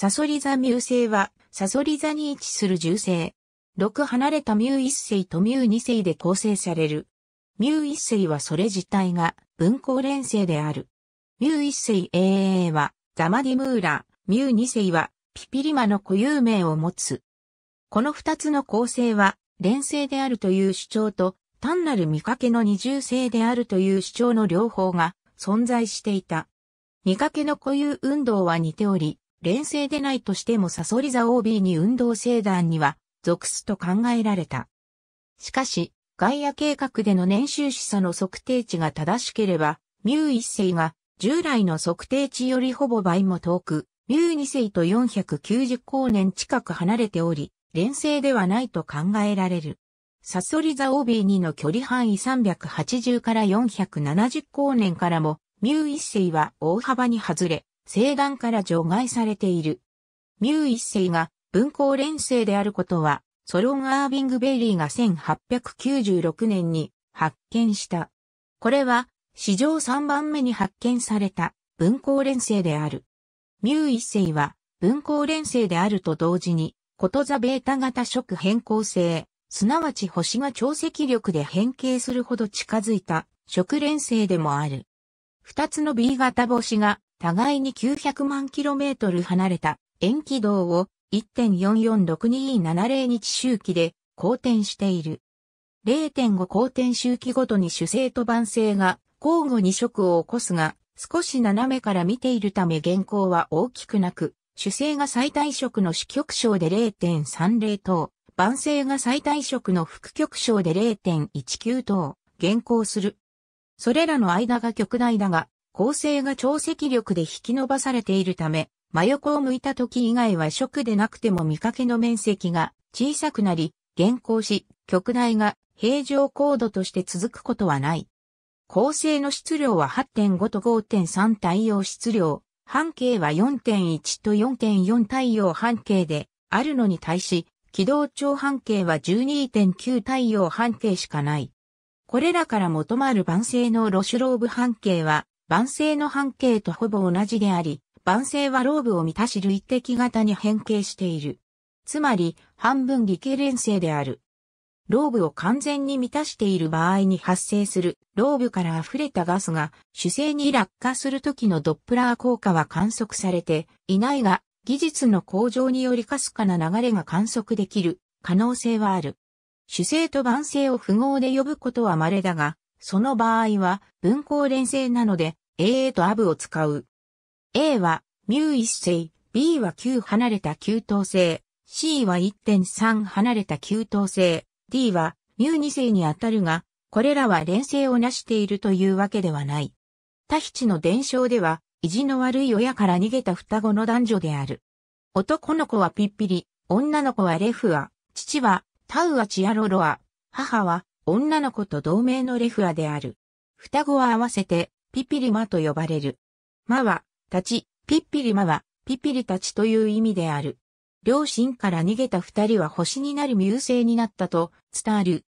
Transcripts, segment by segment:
サソリ座ミュー星は、サソリ座に位置する重星。6離れたミュウ一星とミュウ二星で構成される。ミュウ一星はそれ自体が分光連星である。ミュウ一星 AA はザマディムーラ、ミュウ二星はピピリマの固有名を持つ。この二つの構成は連星であるという主張と単なる見かけの二重星であるという主張の両方が存在していた。見かけの固有運動は似ており、連生でないとしてもサソリ座 OB に運動星団には属すと考えられた。しかし、ガイア計画での年収視差の測定値が正しければ、ミュー一世が従来の測定値よりほぼ倍も遠く、ミュー二世と490光年近く離れており、連生ではないと考えられる。サソリ座 OB2 の距離範囲380から470光年からも、ミュー一世は大幅に外れ、西団から除外されている。ミュー一世が文校連生であることは、ソロン・アービング・ベイリーが1896年に発見した。これは、史上3番目に発見された文校連生である。ミュー一世は文校連生であると同時に、ことざベータ型色変更性、すなわち星が超積力で変形するほど近づいた色連星でもある。二つの B 型星が互いに900万トル離れた円軌道を1 4 4 6 2 7 0日周期で公転している。0.5交転周期ごとに主星と晩星が交互に色を起こすが、少し斜めから見ているため原稿は大きくなく、主星が最大色の主極小で0.30等、晩星が最大色の副極小で0.19等、原稿する。それらの間が極大だが、構成が超積力で引き伸ばされているため、真横を向いた時以外は直でなくても見かけの面積が小さくなり、減光し、極大が平常高度として続くことはない。構成の質量は8.5と5.3太陽質量、半径は4.1と4.4太陽半径であるのに対し、軌道長半径は12.9太陽半径しかない。これらから求まる万星のロシュローブ半径は晩成の半径とほぼ同じであり、晩成はローブを満たし類滴型に変形している。つまり、半分理系連星である。ローブを完全に満たしている場合に発生するローブから溢れたガスが主星に落下するときのドップラー効果は観測されていないが、技術の向上によりかすかな流れが観測できる可能性はある。主星と晩星を符号で呼ぶことは稀だが、その場合は分光連星なので AA とアブを使う。A は、μ ュー一世、B は9離れた9等星、C は1.3離れた9等星、D は、μ ュー2世にあたるが、これらは連星を成しているというわけではない。タヒチの伝承では、意地の悪い親から逃げた双子の男女である。男の子はピッピリ、女の子はレフア、父はタウアチアロロア、母は女の子と同名のレフアである。双子は合わせてピピリマと呼ばれる。マは、立ち、ピッピリマは、ピピリ立ちという意味である。両親から逃げた二人は星になるミュ星になったと伝わる。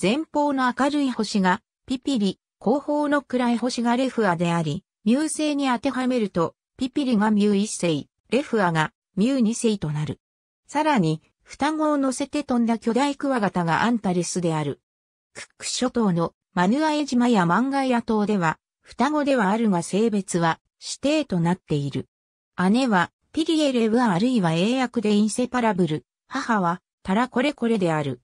前方の明るい星がピピリ、後方の暗い星がレフアであり、ミュ星に当てはめると、ピピリがミュ一星、レフアがミュ二星となる。さらに、双子を乗せて飛んだ巨大クワガタがアンタレスである。クック諸島のマヌアエ島やマンガイア島では、双子ではあるが性別は指定となっている。姉はピリエレブあるいは英訳でインセパラブル、母はタラコレコレである。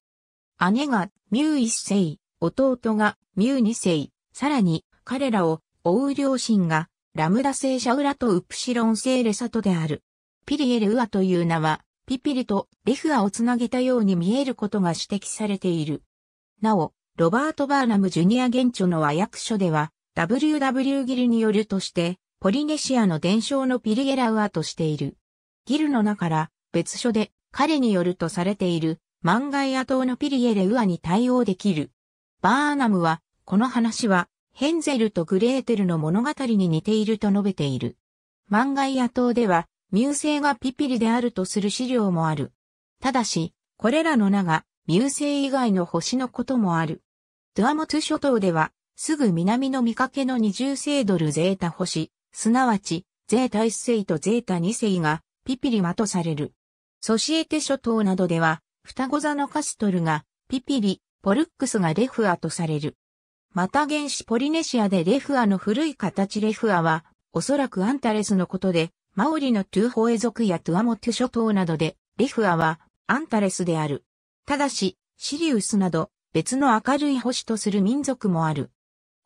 姉がミュー一世、弟がミュー二世、さらに彼らを追う両親がラムダ星シャウラとウプシロン星レサトである。ピリエルウアという名は、ピピリとレフアをつなげたように見えることが指摘されている。なお、ロバート・バーナム・ジュニア現著の和訳書では、WW ギルによるとして、ポリネシアの伝承のピリゲラウアとしている。ギルの中ら、別所で彼によるとされている、マンガイア島のピリエレウアに対応できる。バーナムは、この話は、ヘンゼルとグレーテルの物語に似ていると述べている。マンガイア島では、ミュウセイがピピリであるとする資料もある。ただし、これらの名が、ミュウセイ以外の星のこともある。ドアモツ諸島では、すぐ南の見かけの二重星ドルゼータ星、すなわち、ゼータ1世とゼータ2世が、ピピリマとされる。ソシエテ諸島などでは、双子座のカストルが、ピピリ、ポルックスがレフアとされる。また原始ポリネシアでレフアの古い形レフアは、おそらくアンタレスのことで、マオリのトゥーホエ族やトゥアモトゥ諸島などで、レフアは、アンタレスである。ただし、シリウスなど、別の明るい星とする民族もある。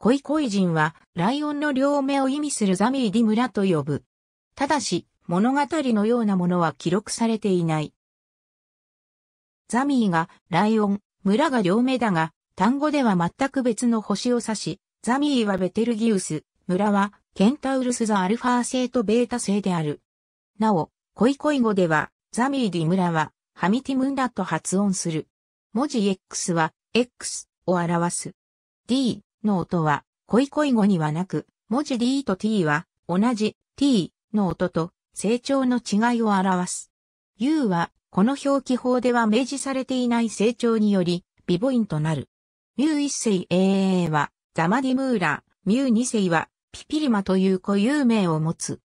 コイコイ人は、ライオンの両目を意味するザミーディ村と呼ぶ。ただし、物語のようなものは記録されていない。ザミーが、ライオン、村が両目だが、単語では全く別の星を指し、ザミーはベテルギウス、村は、ケンタウルスザアルファ星とベータ星である。なお、コイコイ語では、ザミーディ村は、ハミティムンラと発音する。文字 X は、X を表す。D、の音は、恋恋語にはなく、文字 D と T は、同じ T の音と成長の違いを表す。U は、この表記法では明示されていない成長により、ビボインとなる。ミュー一世 AA は、ザマディムーラ、ミュー二世は、ピピリマという固有名を持つ。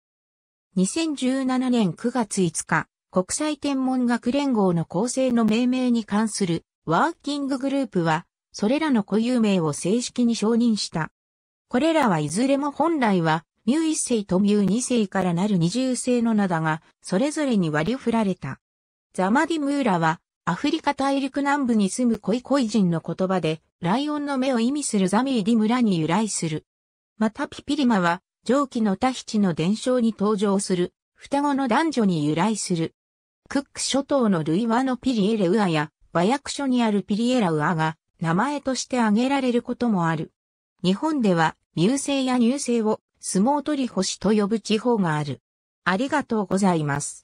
2017年9月5日、国際天文学連合の構成の命名に関するワーキンググループは、それらの固有名を正式に承認した。これらはいずれも本来は、ミュ一世とミュ二世からなる二重世の名だが、それぞれに割り振られた。ザマディムーラは、アフリカ大陸南部に住むコイコイ人の言葉で、ライオンの目を意味するザミーディ村に由来する。またピピリマは、上記のタヒチの伝承に登場する、双子の男女に由来する。クック諸島のルイワのピリエレウアや、和訳所にあるピリエラウアが、名前として挙げられることもある。日本では、乳星や乳星を相撲取り星と呼ぶ地方がある。ありがとうございます。